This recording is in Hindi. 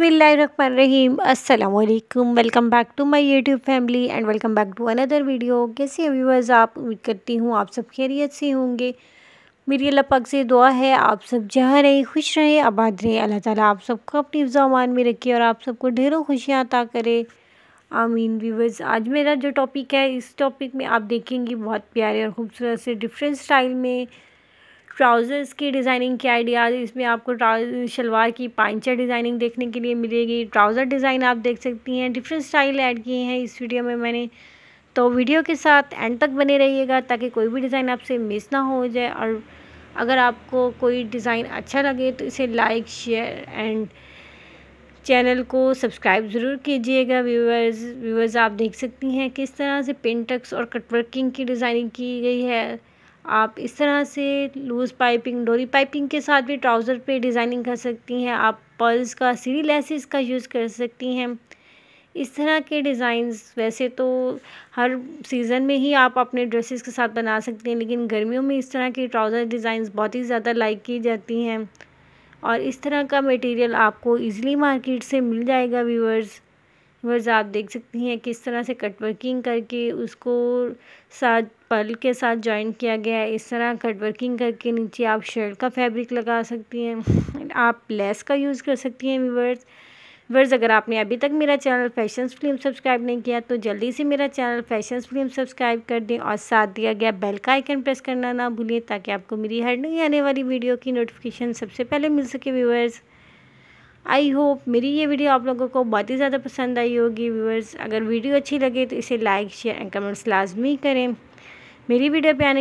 बसमीम अल्लाम welcome back to my YouTube family and welcome back to another video कैसे व्यूवर्स आप उम्मीद करती हूँ आप सब खैरियत से होंगे मेरी अल्लाह पाक से दुआ है आप सब जहाँ रहे खुश रहे आबाद रहे अल्लाह ताला आप सबको अपनी अफजामान में रखे और आप सबको ढेरों खुशियाँ अता करे आमीन व्यूवर्स आज मेरा जो टॉपिक है इस टॉपिक में आप देखेंगे बहुत प्यारे और ख़ूबसूरत से डिफरेंट स्टाइल में ट्राउज़र्स की डिज़ाइनिंग के आइडियाज़ इसमें आपको शलवार की पाइचर डिज़ाइनिंग देखने के लिए मिलेगी ट्राउज़र डिज़ाइन आप देख सकती हैं डिफरेंट स्टाइल ऐड किए हैं इस वीडियो में मैंने तो वीडियो के साथ एंड तक बने रहिएगा ताकि कोई भी डिज़ाइन आपसे मिस ना हो जाए और अगर आपको कोई डिज़ाइन अच्छा लगे तो इसे लाइक शेयर एंड चैनल को सब्सक्राइब ज़रूर कीजिएगा व्यूवर्स व्यूवर्स आप देख सकती हैं किस तरह से पेंटक्स और कटवर्किंग की डिज़ाइनिंग की गई है आप इस तरह से लूज़ पाइपिंग डोरी पाइपिंग के साथ भी ट्राउज़र पे डिज़ाइनिंग कर सकती हैं आप पर्ल्स का सीरी लेसिस का यूज़ कर सकती हैं इस तरह के डिज़ाइंस वैसे तो हर सीज़न में ही आप अपने ड्रेसेस के साथ बना सकती हैं लेकिन गर्मियों में इस तरह के ट्राउज़र डिज़ाइंस बहुत ही ज़्यादा लाइक की जाती हैं और इस तरह का मटेरियल आपको इजीली मार्केट से मिल जाएगा व्यूअर्स वर्ज़ आप देख सकती हैं किस तरह से कट वर्किंग करके उसको साथ पल के साथ जॉइन किया गया है इस तरह कट वर्किंग करके नीचे आप शर्ट का फैब्रिक लगा सकती हैं आप लेस का यूज़ कर सकती हैं व्यूवर्स वर्स अगर आपने अभी तक मेरा चैनल फैशन फिल्म सब्सक्राइब नहीं किया तो जल्दी से मेरा चैनल फैशन फिल्म सब्सक्राइब कर दें और साथ दिया गया बेल का आइकन प्रेस करना ना भूलें ताकि आपको मेरी हर नई आने वाली वीडियो की नोटिफिकेशन सबसे पहले मिल सके व्यूवर्स आई होप मेरी ये वीडियो आप लोगों को बहुत ही ज़्यादा पसंद आई होगी व्यूअर्स अगर वीडियो अच्छी लगे तो इसे लाइक शेयर एंड कमेंट्स लाजमी करें मेरी वीडियो पे आने